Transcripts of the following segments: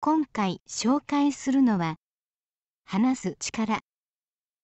今回紹介するのは話す力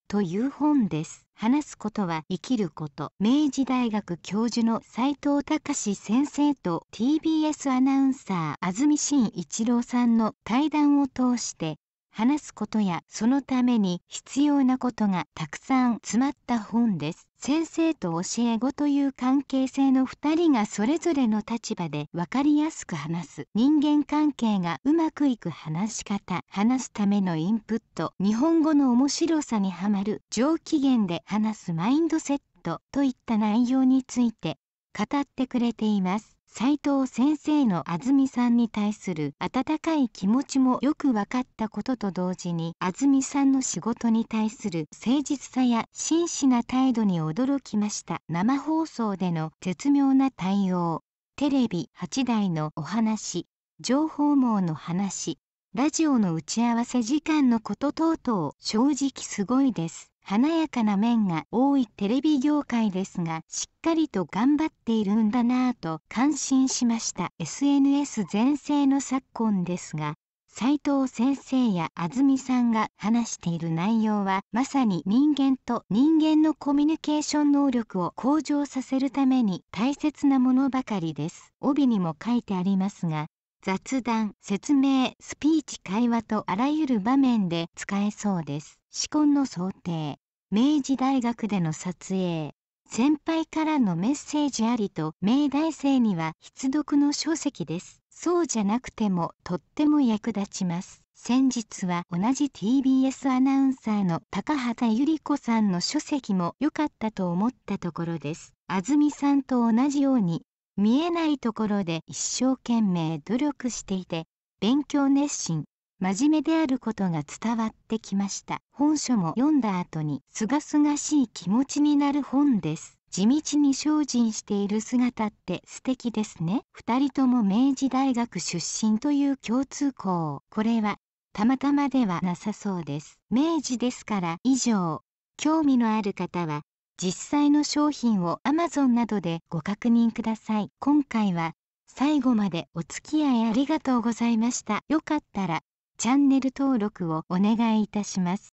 という本です話すことは生きること明治大学教授の斉藤隆先生と TBS アナウンサー安住紳一郎さんの対談を通して話すことやそのために必要なことがたくさん詰まった本です。先生と教え子という関係性の2人がそれぞれの立場で分かりやすく話す人間関係がうまくいく話し方話すためのインプット日本語の面白さにはまる上機嫌で話すマインドセットといった内容について語ってくれています。斉藤先生の安住さんに対する温かい気持ちもよく分かったことと同時に安住さんの仕事に対する誠実さや真摯な態度に驚きました生放送での絶妙な対応テレビ8台のお話情報網の話ラジオの打ち合わせ時間のこと等々正直すごいです華やかな面が多いテレビ業界ですがしっかりと頑張っているんだなぁと感心しました SNS 全盛の昨今ですが斉藤先生や安住さんが話している内容はまさに人間と人間のコミュニケーション能力を向上させるために大切なものばかりです帯にも書いてありますが雑談説明スピーチ会話とあらゆる場面で使えそうです紫根の想定明治大学での撮影先輩からのメッセージありと明大生には必読の書籍ですそうじゃなくてもとっても役立ちます先日は同じ TBS アナウンサーの高畑百合子さんの書籍も良かったと思ったところです安住さんと同じように見えないところで一生懸命努力していて勉強熱心真面目であることが伝わってきました本書も読んだ後にすがすがしい気持ちになる本です地道に精進している姿って素敵ですね2人とも明治大学出身という共通項これはたまたまではなさそうです明治ですから以上興味のある方は実際の商品を Amazon などでご確認ください今回は最後までお付き合いありがとうございましたよかったらチャンネル登録をお願いいたします